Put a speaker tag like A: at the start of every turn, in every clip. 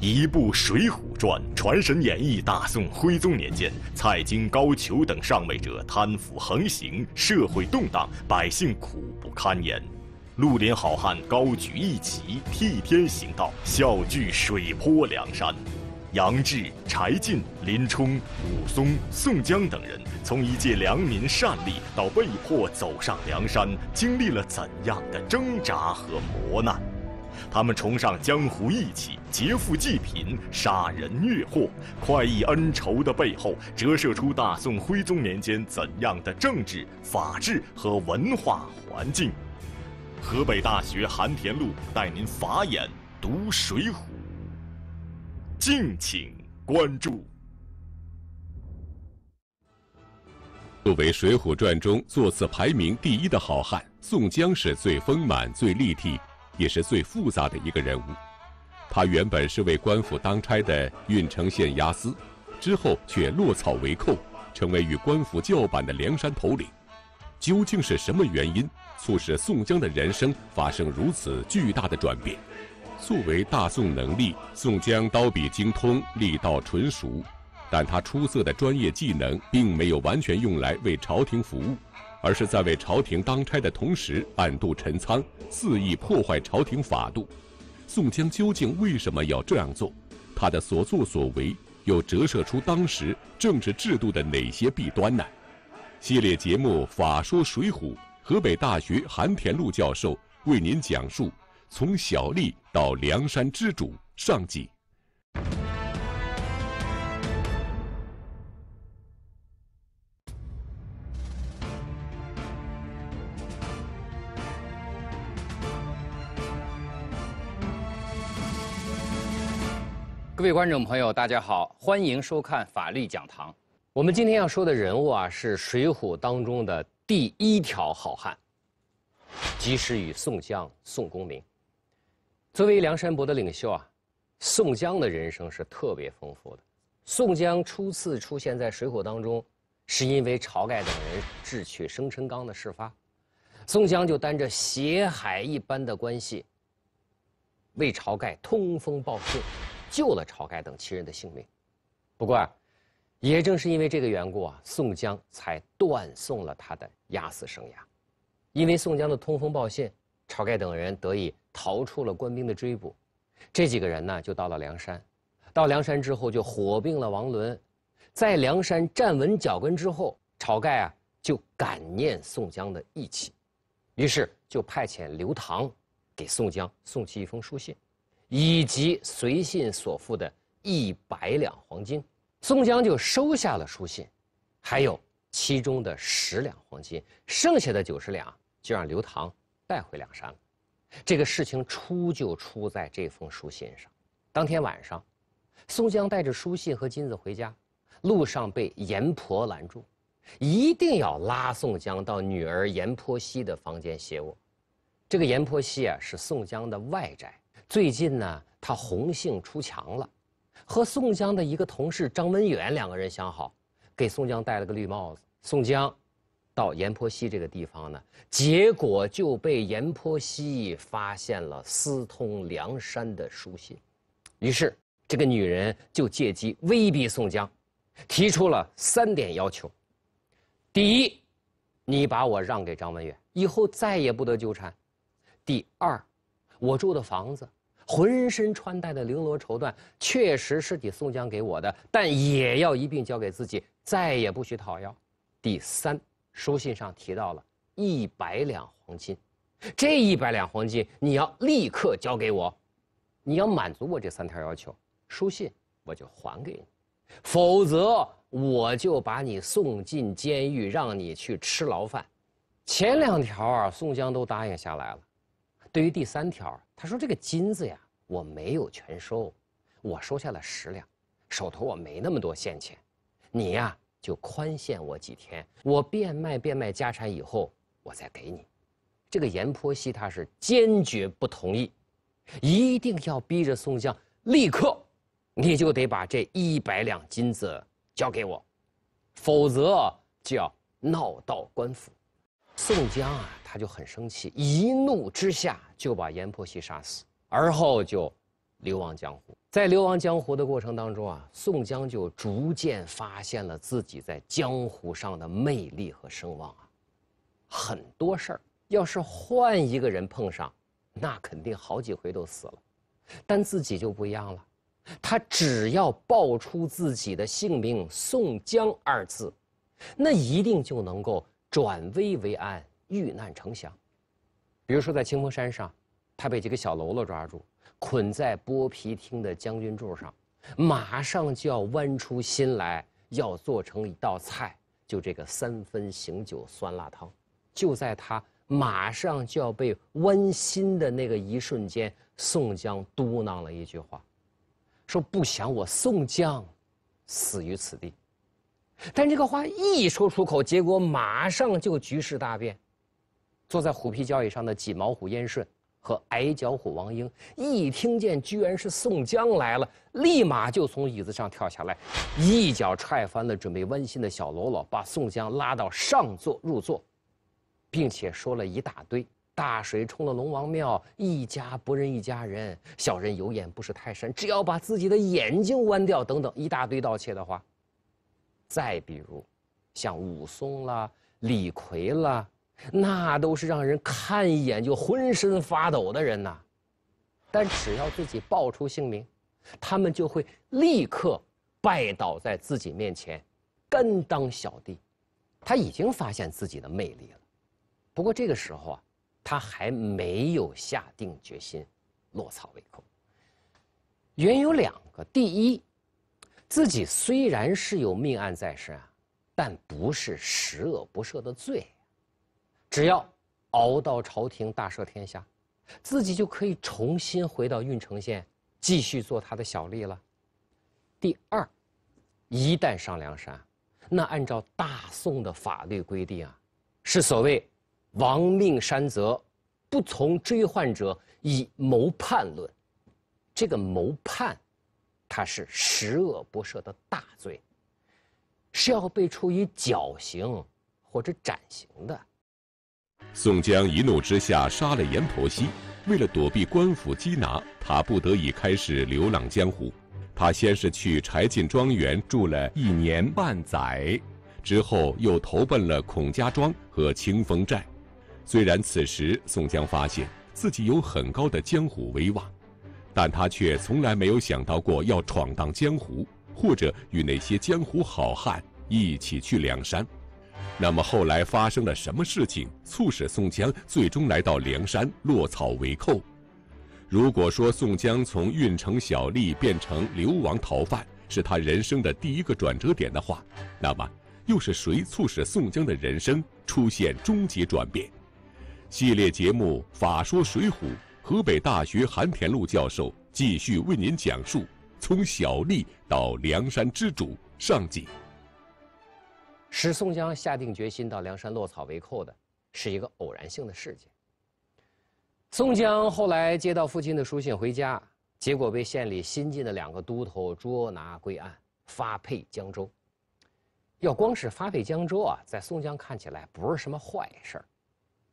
A: 一部《水浒传》传神演绎大宋徽宗年间，蔡京、高俅等上位者贪腐横行，社会动荡，百姓苦不堪言。绿林好汉高举义旗，替天行道，笑聚水泊梁山。杨志、柴进、林冲、武松、宋江等人，从一介良民善吏，到被迫走上梁山，经历了怎样的挣扎和磨难？他们崇尚江湖义气，劫富济贫，杀人越货，快意恩仇的背后，折射出大宋徽宗年间怎样的政治、法治和文化环境？河北大学韩田路带您法眼读《水浒》，敬请关注。作为《水浒传》中坐次排名第一的好汉，宋江是最丰满、最立体。也是最复杂的一个人物，他原本是为官府当差的郓城县押司，之后却落草为寇，成为与官府叫板的梁山头领。究竟是什么原因促使宋江的人生发生如此巨大的转变？作为大宋能吏，宋江刀笔精通，力道纯熟，但他出色的专业技能并没有完全用来为朝廷服务。而是在为朝廷当差的同时暗度陈仓，肆意破坏朝廷法度。宋江究竟为什么要这样做？他的所作所为又折射出当时政治制度的哪些弊端呢？系列节目《法说水浒》，河北大学韩田路教授为您讲述：从小吏到梁山之主上集。
B: 各位观众朋友，大家好，欢迎收看《法律讲堂》。我们今天要说的人物啊，是《水浒》当中的第一条好汉。及时雨宋江，宋公明。作为梁山伯的领袖啊，宋江的人生是特别丰富的。宋江初次出现在《水浒》当中，是因为晁盖等人智取生辰纲的事发，宋江就担着血海一般的关系，为晁盖通风报信。救了晁盖等七人的性命，不过，也正是因为这个缘故啊，宋江才断送了他的押死生涯。因为宋江的通风报信，晁盖等人得以逃出了官兵的追捕，这几个人呢就到了梁山，到梁山之后就火并了王伦，在梁山站稳脚跟之后，晁盖啊就感念宋江的义气，于是就派遣刘唐给宋江送去一封书信。以及随信所附的一百两黄金，宋江就收下了书信，还有其中的十两黄金，剩下的九十两就让刘唐带回梁山了。这个事情出就出在这封书信上。当天晚上，宋江带着书信和金子回家，路上被阎婆拦住，一定要拉宋江到女儿阎婆惜的房间歇卧。这个阎婆惜啊，是宋江的外宅。最近呢，他红杏出墙了，和宋江的一个同事张文远两个人相好，给宋江戴了个绿帽子。宋江到阎婆惜这个地方呢，结果就被阎婆惜发现了私通梁山的书信，于是这个女人就借机威逼宋江，提出了三点要求：第一，你把我让给张文远，以后再也不得纠缠；第二，我住的房子。浑身穿戴的绫罗绸缎确实是你宋江给我的，但也要一并交给自己，再也不许讨要。第三，书信上提到了一百两黄金，这一百两黄金你要立刻交给我，你要满足我这三条要求，书信我就还给你，否则我就把你送进监狱，让你去吃牢饭。前两条啊，宋江都答应下来了。对于第三条，他说这个金子呀，我没有全收，我收下了十两，手头我没那么多现钱，你呀就宽限我几天，我变卖变卖家产以后，我再给你。这个阎婆惜他是坚决不同意，一定要逼着宋江立刻，你就得把这一百两金子交给我，否则就要闹到官府。宋江啊。他就很生气，一怒之下就把阎婆惜杀死，而后就流亡江湖。在流亡江湖的过程当中啊，宋江就逐渐发现了自己在江湖上的魅力和声望啊。很多事儿要是换一个人碰上，那肯定好几回都死了，但自己就不一样了。他只要报出自己的姓名“宋江”二字，那一定就能够转危为安。遇难成祥，比如说在清风山上，他被几个小喽啰抓住，捆在剥皮厅的将军柱上，马上就要剜出心来，要做成一道菜，就这个三分醒酒酸辣汤。就在他马上就要被剜心的那个一瞬间，宋江嘟囔了一句话，说不想我宋江死于此地，但这个话一说出口，结果马上就局势大变。坐在虎皮交椅上的锦毛虎燕顺和矮脚虎王英一听见居然是宋江来了，立马就从椅子上跳下来，一脚踹翻了准备温馨的小喽啰，把宋江拉到上座入座，并且说了一大堆：“大水冲了龙王庙，一家不认一家人。小人有眼不识泰山，只要把自己的眼睛弯掉，等等，一大堆盗窃的话。再比如，像武松啦、李逵啦。”那都是让人看一眼就浑身发抖的人呐，但只要自己报出姓名，他们就会立刻拜倒在自己面前，甘当小弟。他已经发现自己的魅力了，不过这个时候啊，他还没有下定决心落草为寇。原因有两个：第一，自己虽然是有命案在身，啊，但不是十恶不赦的罪。只要熬到朝廷大赦天下，自己就可以重新回到郓城县，继续做他的小吏了。第二，一旦上梁山，那按照大宋的法律规定啊，是所谓“亡命山泽，不从追患者以谋叛论”，这个谋叛，它是十恶不赦的大罪，是要被处以绞刑或者斩刑的。
A: 宋江一怒之下杀了阎婆惜，为了躲避官府缉拿，他不得已开始流浪江湖。他先是去柴进庄园住了一年半载，之后又投奔了孔家庄和清风寨。虽然此时宋江发现自己有很高的江湖威望，但他却从来没有想到过要闯荡江湖，或者与那些江湖好汉一起去梁山。那么后来发生了什么事情，促使宋江最终来到梁山落草为寇？如果说宋江从运城小吏变成流亡逃犯是他人生的第一个转折点的话，那么又是谁促使宋江的人生出现终极转变？系列节目《法说水浒》，河北大学韩田禄教授继续为您讲述从小吏到梁山之主上集。
B: 使宋江下定决心到梁山落草为寇的是一个偶然性的事件。宋江后来接到父亲的书信回家，结果被县里新进的两个都头捉拿归案，发配江州。要光是发配江州啊，在宋江看起来不是什么坏事儿。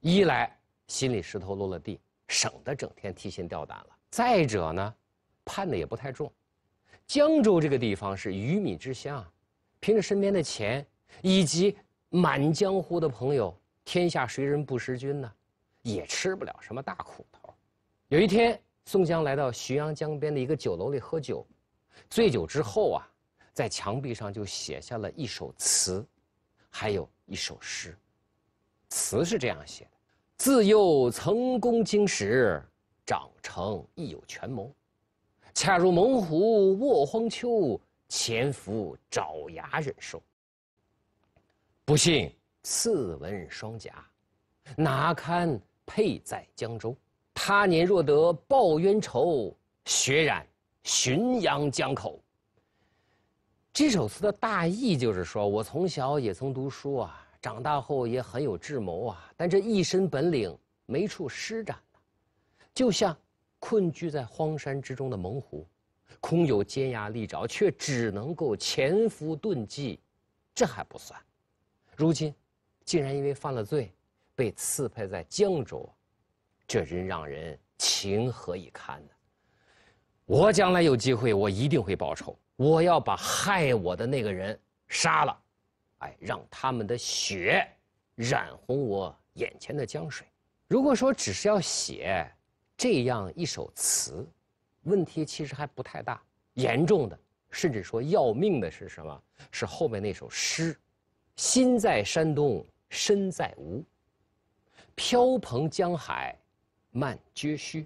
B: 一来心里石头落了地，省得整天提心吊胆了；再者呢，判的也不太重。江州这个地方是鱼米之乡，凭着身边的钱。以及满江湖的朋友，天下谁人不识君呢？也吃不了什么大苦头。有一天，宋江来到浔阳江边的一个酒楼里喝酒，醉酒之后啊，在墙壁上就写下了一首词，还有一首诗。词是这样写的：自幼曾攻经史，长成亦有权谋。恰如猛虎卧荒丘，潜伏爪牙忍受。不信，刺文双甲，哪堪配在江州？他年若得报冤仇，血染浔阳江口。这首词的大意就是说，我从小也曾读书啊，长大后也很有智谋啊，但这一身本领没处施展呢，就像困居在荒山之中的猛虎，空有尖牙利爪，却只能够潜伏遁迹。这还不算。如今，竟然因为犯了罪，被刺配在江州，这真让人情何以堪呢！我将来有机会，我一定会报仇，我要把害我的那个人杀了，哎，让他们的血染红我眼前的江水。如果说只是要写这样一首词，问题其实还不太大。严重的，甚至说要命的是什么？是后面那首诗。心在山东，身在吴。飘蓬江海，漫绝吁。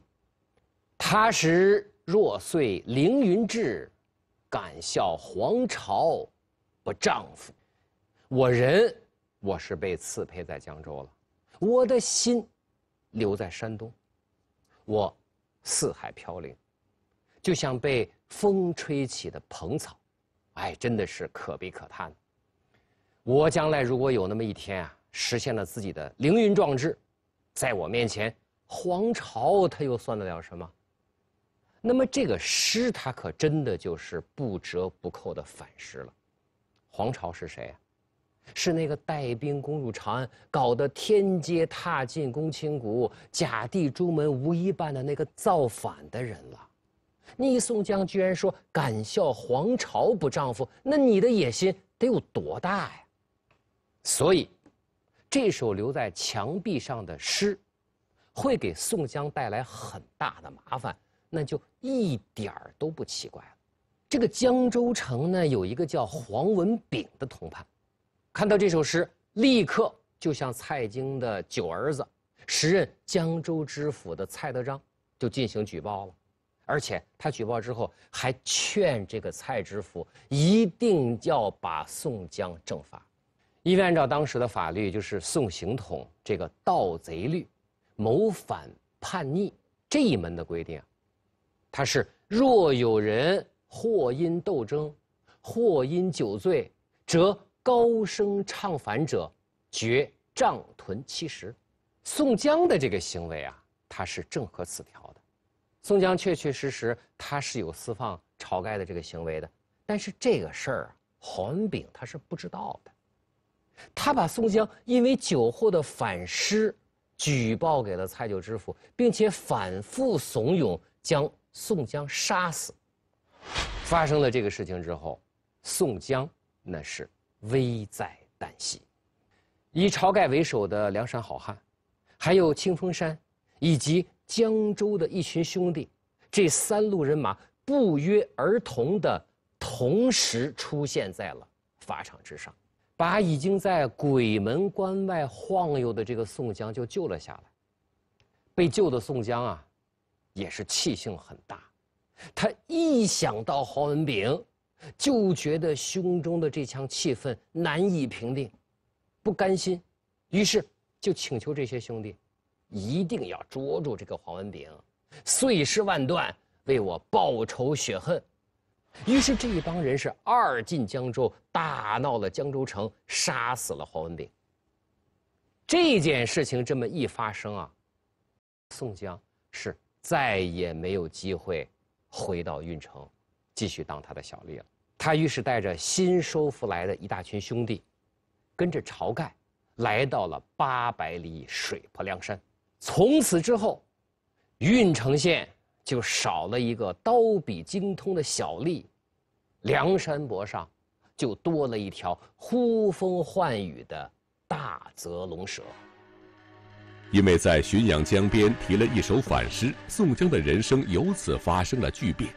B: 他时若遂凌云志，敢笑黄巢，不丈夫。我人我是被刺配在江州了，我的心留在山东，我四海飘零，就像被风吹起的蓬草。哎，真的是可悲可叹。我将来如果有那么一天啊，实现了自己的凌云壮志，在我面前，皇朝他又算得了什么？那么这个诗，他可真的就是不折不扣的反诗了。皇朝是谁？是那个带兵攻入长安，搞得天街踏尽公卿谷，甲第朱门无一半的那个造反的人了。你宋江居然说敢笑皇朝不丈夫，那你的野心得有多大呀？所以，这首留在墙壁上的诗，会给宋江带来很大的麻烦，那就一点儿都不奇怪了。这个江州城呢，有一个叫黄文炳的同判，看到这首诗，立刻就向蔡京的九儿子、时任江州知府的蔡德章就进行举报了，而且他举报之后还劝这个蔡知府一定要把宋江正法。因为按照当时的法律，就是《宋刑统》这个盗贼律、谋反叛逆这一门的规定，它是若有人或因斗争，或因酒醉，则高声唱反者，决杖屯七十。宋江的这个行为啊，他是正合此条的。宋江确确实实他是有私放晁盖的这个行为的，但是这个事儿啊，黄文炳他是不知道的。他把宋江因为酒后的反诗举报给了蔡九知府，并且反复怂恿将宋江杀死。发生了这个事情之后，宋江那是危在旦夕。以晁盖为首的梁山好汉，还有清风山，以及江州的一群兄弟，这三路人马不约而同的同时出现在了法场之上。把已经在鬼门关外晃悠的这个宋江就救了下来。被救的宋江啊，也是气性很大，他一想到黄文炳，就觉得胸中的这腔气愤难以平定，不甘心，于是就请求这些兄弟，一定要捉住这个黄文炳，碎尸万段，为我报仇雪恨。于是这一帮人是二进江州，大闹了江州城，杀死了黄文炳。这件事情这么一发生啊，宋江是再也没有机会回到郓城，继续当他的小吏了。他于是带着新收复来的一大群兄弟，跟着晁盖，来到了八百里水泊梁山。从此之后，郓城县。就少了一个刀笔精通的小吏，梁山伯上就多了一条呼风唤雨的大泽龙蛇。
A: 因为在浔阳江边提了一首反诗，宋江的人生由此发生了巨变。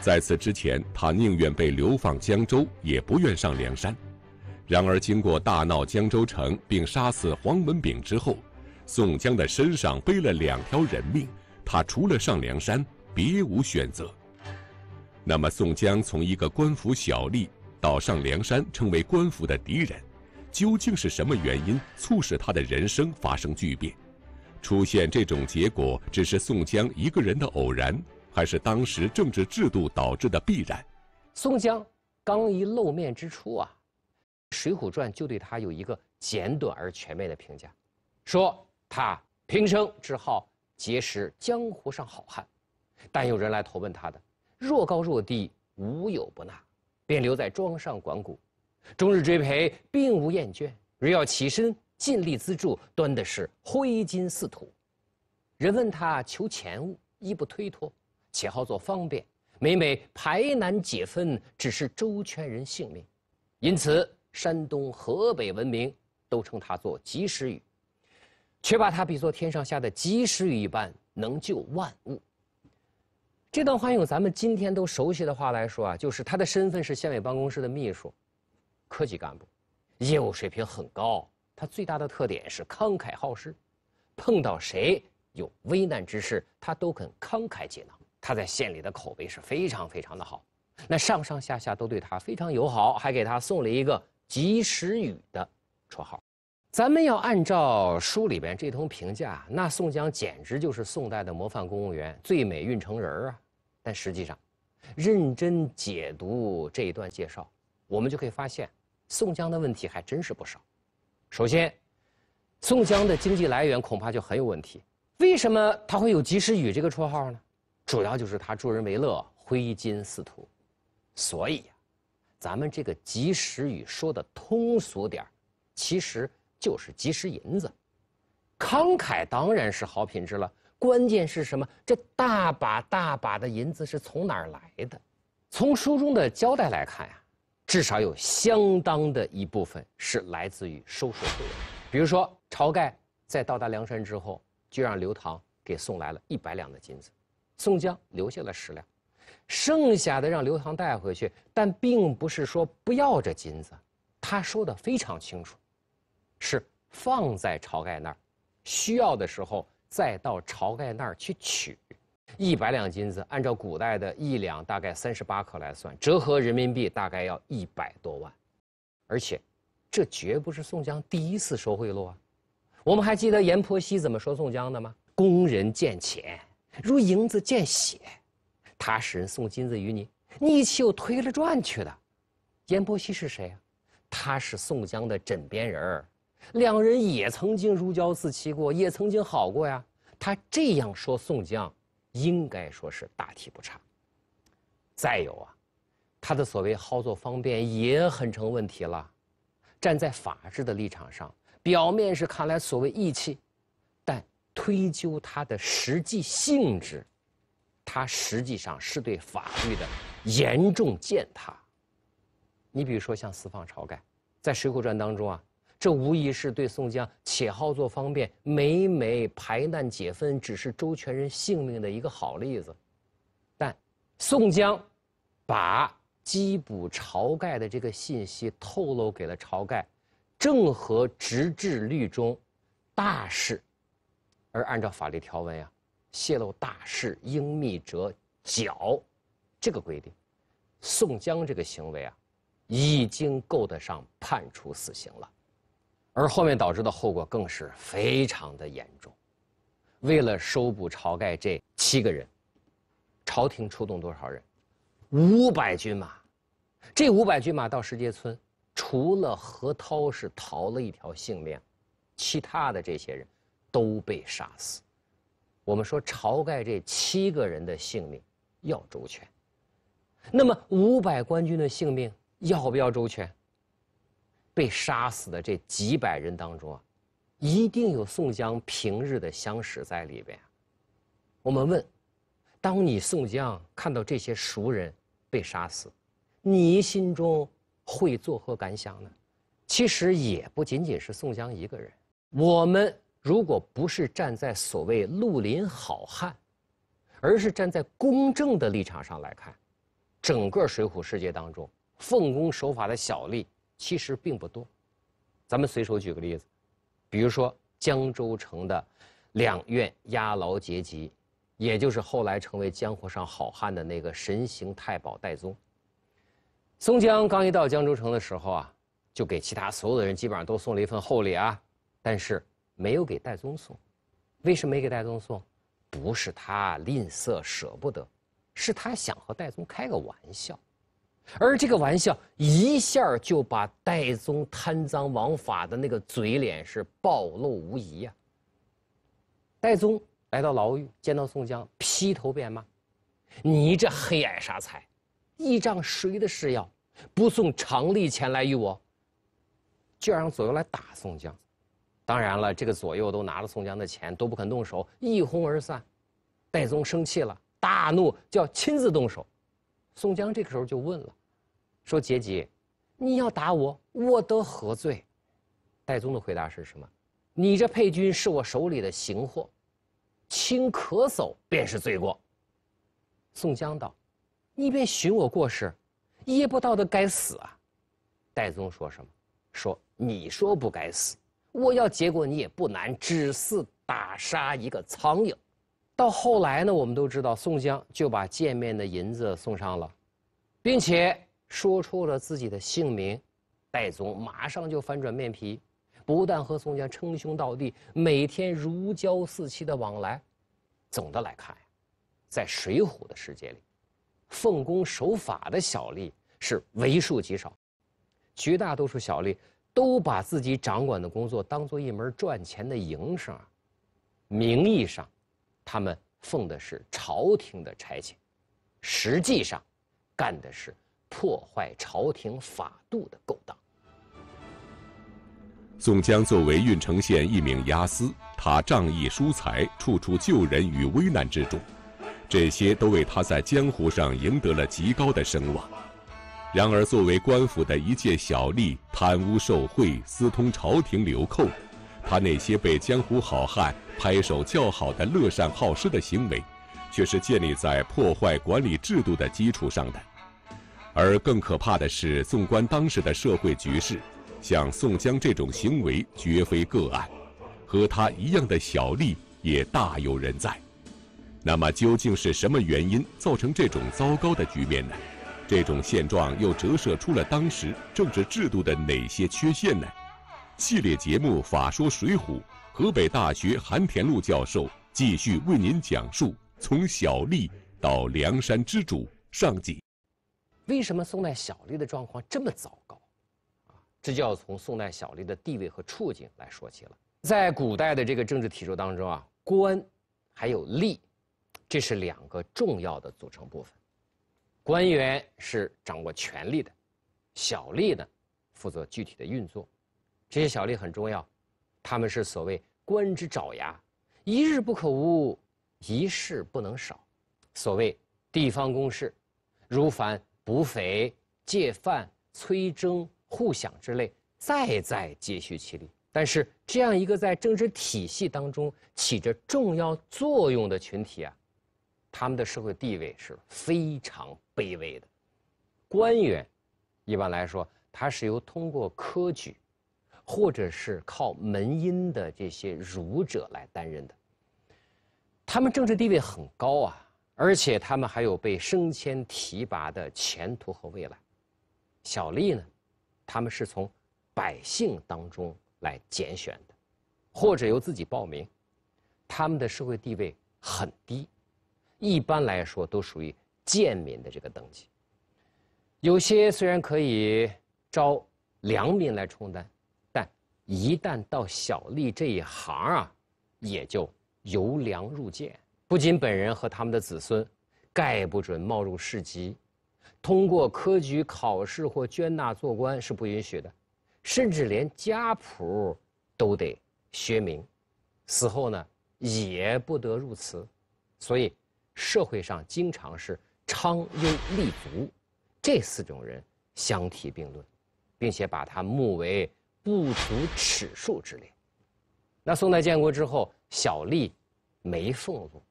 A: 在此之前，他宁愿被流放江州，也不愿上梁山。然而，经过大闹江州城并杀死黄文炳之后，宋江的身上背了两条人命。他除了上梁山，别无选择。那么，宋江从一个官府小吏到上梁山，成为官府的敌人，究竟是什么原因促使他的人生发生巨变？出现这种结果，只是宋江一个人的偶然，还是当时政治制度导致的必然？
B: 宋江刚一露面之初啊，《水浒传》就对他有一个简短而全面的评价，说他平生之好。结识江湖上好汉，但有人来投奔他的，若高若低，无有不纳，便留在庄上管谷，终日追陪，并无厌倦。若要起身，尽力资助，端的是挥金似土。人问他求钱物，亦不推脱，且好做方便。每每排难解纷，只是周全人性命，因此山东、河北闻名，都称他做及时雨。却把他比作天上下的及时雨一般，能救万物。这段话用咱们今天都熟悉的话来说啊，就是他的身份是县委办公室的秘书，科级干部，业务水平很高。他最大的特点是慷慨好施，碰到谁有危难之事，他都肯慷慨解囊。他在县里的口碑是非常非常的好，那上上下下都对他非常友好，还给他送了一个“及时雨”的绰号。咱们要按照书里边这通评价，那宋江简直就是宋代的模范公务员、最美运城人啊！但实际上，认真解读这一段介绍，我们就可以发现，宋江的问题还真是不少。首先，宋江的经济来源恐怕就很有问题。为什么他会有“及时雨”这个绰号呢？主要就是他助人为乐、挥金似土。所以呀，咱们这个“及时雨”说的通俗点其实。就是及时银子，慷慨当然是好品质了。关键是什么？这大把大把的银子是从哪儿来的？从书中的交代来看呀，至少有相当的一部分是来自于收受回来。比如说，晁盖在到达梁山之后，就让刘唐给送来了一百两的金子，宋江留下了十两，剩下的让刘唐带回去。但并不是说不要这金子，他说的非常清楚。是放在晁盖那儿，需要的时候再到晁盖那儿去取。一百两金子，按照古代的一两大概三十八克来算，折合人民币大概要一百多万。而且，这绝不是宋江第一次收贿赂啊。我们还记得阎婆惜怎么说宋江的吗？“工人见钱如蝇子见血，他使人送金子与你，你岂有推了转去的？”阎婆惜是谁啊？他是宋江的枕边人儿。两人也曾经如胶似漆过，也曾经好过呀。他这样说宋江，应该说是大体不差。再有啊，他的所谓好做方便也很成问题了。站在法治的立场上，表面是看来所谓义气，但推究他的实际性质，他实际上是对法律的严重践踏。你比如说像私放晁盖，在《水浒传》当中啊。这无疑是对宋江且好做方便、每每排难解纷、只是周全人性命的一个好例子，但宋江把缉捕晁盖的这个信息透露给了晁盖，正合《直至律》中大事，而按照法律条文啊，泄露大事应密折绞，这个规定，宋江这个行为啊，已经够得上判处死刑了。而后面导致的后果更是非常的严重。为了收捕晁盖这七个人，朝廷出动多少人？五百军马。这五百军马到石碣村，除了何涛是逃了一条性命，其他的这些人都被杀死。我们说晁盖这七个人的性命要周全，那么五百官军的性命要不要周全？被杀死的这几百人当中啊，一定有宋江平日的相识在里边。我们问：当你宋江看到这些熟人被杀死，你心中会作何感想呢？其实也不仅仅是宋江一个人。我们如果不是站在所谓绿林好汉，而是站在公正的立场上来看，整个水浒世界当中，奉公守法的小吏。其实并不多，咱们随手举个例子，比如说江州城的两院押牢结集，也就是后来成为江湖上好汉的那个神行太保戴宗。宋江刚一到江州城的时候啊，就给其他所有的人基本上都送了一份厚礼啊，但是没有给戴宗送，为什么没给戴宗送？不是他吝啬舍不得，是他想和戴宗开个玩笑。而这个玩笑一下就把戴宗贪赃枉法的那个嘴脸是暴露无遗呀。戴宗来到牢狱，见到宋江，劈头便骂：“你这黑矮傻财，依仗谁的势要，不送常吏钱来与我，就让左右来打宋江。”当然了，这个左右都拿了宋江的钱，都不肯动手，一哄而散。戴宗生气了，大怒，叫亲自动手。宋江这个时候就问了，说：“杰吉，你要打我，我得何罪？”戴宗的回答是什么？“你这配军是我手里的行货，轻咳嗽便是罪过。”宋江道：“你便寻我过失，也不道德该死啊！”戴宗说什么？说：“你说不该死，我要结果你也不难，只是打杀一个苍蝇。”到后来呢，我们都知道宋江就把见面的银子送上了，并且说出了自己的姓名。戴宗马上就翻转面皮，不但和宋江称兄道弟，每天如胶似漆的往来。总的来看，在《水浒》的世界里，奉公守法的小吏是为数极少，绝大多数小吏都把自己掌管的工作当做一门赚钱的营生，名义上。他们奉的是朝廷的差遣，实际上干的是破坏朝廷法度的勾当。
A: 宋江作为郓城县一名押司，他仗义疏财，处处救人于危难之中，这些都为他在江湖上赢得了极高的声望。然而，作为官府的一介小吏，贪污受贿，私通朝廷流寇，他那些被江湖好汉。拍手叫好的乐善好施的行为，却是建立在破坏管理制度的基础上的。而更可怕的是，纵观当时的社会局势，像宋江这种行为绝非个案，和他一样的小吏也大有人在。那么，究竟是什么原因造成这种糟糕的局面呢？这种现状又折射出了当时政治制度的哪些缺陷呢？系列节目《法说水浒》。河北大学韩田路教授继续为您讲述《从小吏到梁山之主》上集。
B: 为什么宋代小吏的状况这么糟糕？啊，这就要从宋代小吏的地位和处境来说起了。在古代的这个政治体制当中啊，官，还有吏，这是两个重要的组成部分。官员是掌握权力的，小吏呢，负责具体的运作。这些小吏很重要，他们是所谓。官之爪牙，一日不可无，一事不能少。所谓地方公事，如凡捕匪、借犯、催征、互饷之类，再再皆需其力。但是，这样一个在政治体系当中起着重要作用的群体啊，他们的社会地位是非常卑微的。官员，一般来说，他是由通过科举。或者是靠门荫的这些儒者来担任的，他们政治地位很高啊，而且他们还有被升迁提拔的前途和未来。小吏呢，他们是从百姓当中来拣选的，或者由自己报名，他们的社会地位很低，一般来说都属于贱民的这个等级。有些虽然可以招良民来充担。一旦到小吏这一行啊，也就由良入贱。不仅本人和他们的子孙，概不准冒入市集，通过科举考试或捐纳做官是不允许的，甚至连家谱都得学名。死后呢，也不得入祠。所以，社会上经常是娼、优、立足，这四种人相提并论，并且把他目为。不足尺数之列。那宋代建国之后，小吏没俸禄，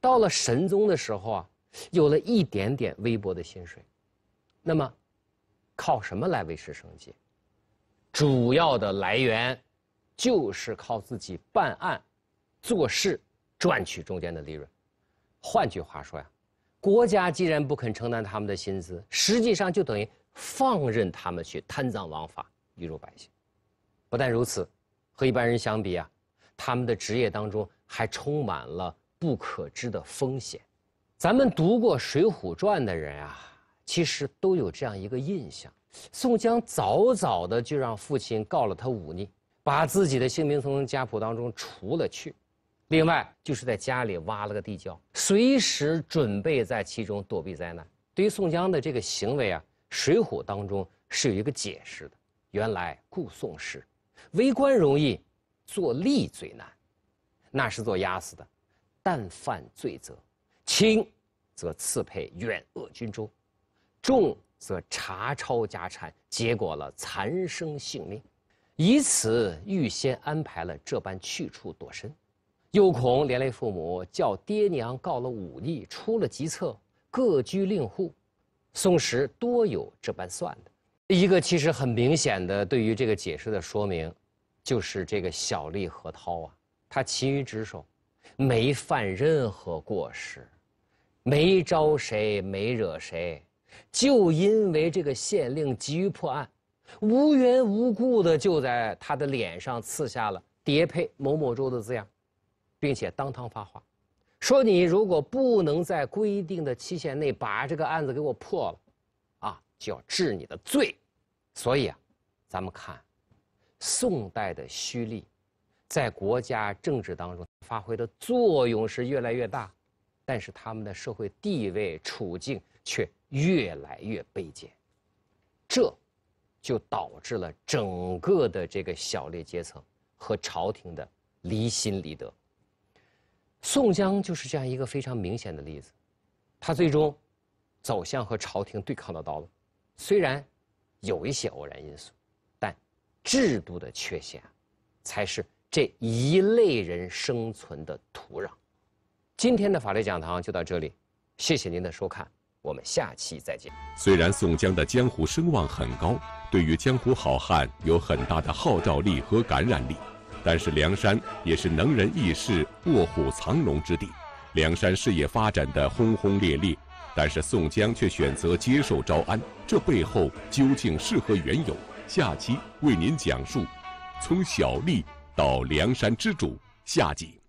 B: 到了神宗的时候啊，有了一点点微薄的薪水。那么，靠什么来维持生计？主要的来源就是靠自己办案、做事赚取中间的利润。换句话说呀，国家既然不肯承担他们的薪资，实际上就等于放任他们去贪赃枉法。鱼肉百姓，不但如此，和一般人相比啊，他们的职业当中还充满了不可知的风险。咱们读过《水浒传》的人啊，其实都有这样一个印象：宋江早早的就让父亲告了他忤逆，把自己的姓名从家谱当中除了去，另外就是在家里挖了个地窖，随时准备在其中躲避灾难。对于宋江的这个行为啊，《水浒》当中是有一个解释的。原来故宋时，为官容易，做吏最难，那是做押司的。但犯罪责轻，则刺配远恶军州，重则查抄家产，结果了残生性命。以此预先安排了这般去处躲身，又恐连累父母，叫爹娘告了武力，出了急策，各居令户。宋时多有这般算的。一个其实很明显的对于这个解释的说明，就是这个小吏何涛啊，他勤于职守，没犯任何过失，没招谁没惹谁，就因为这个县令急于破案，无缘无故的就在他的脸上刺下了“叠配某某州”的字样，并且当堂发话，说你如果不能在规定的期限内把这个案子给我破了。就要治你的罪，所以啊，咱们看，宋代的胥吏，在国家政治当中发挥的作用是越来越大，但是他们的社会地位处境却越来越卑贱，这，就导致了整个的这个小吏阶层和朝廷的离心离德。宋江就是这样一个非常明显的例子，他最终，走向和朝廷对抗的道路。虽然有一些偶然因素，但制度的缺陷才是这一类人生存的土壤。今天的法律讲堂就到这里，谢谢您的收看，我们下期再见。
A: 虽然宋江的江湖声望很高，对于江湖好汉有很大的号召力和感染力，但是梁山也是能人异士、卧虎藏龙之地，梁山事业发展的轰轰烈烈。但是宋江却选择接受招安，这背后究竟是何缘由？下期为您讲述，从小吏到梁山之主，下集。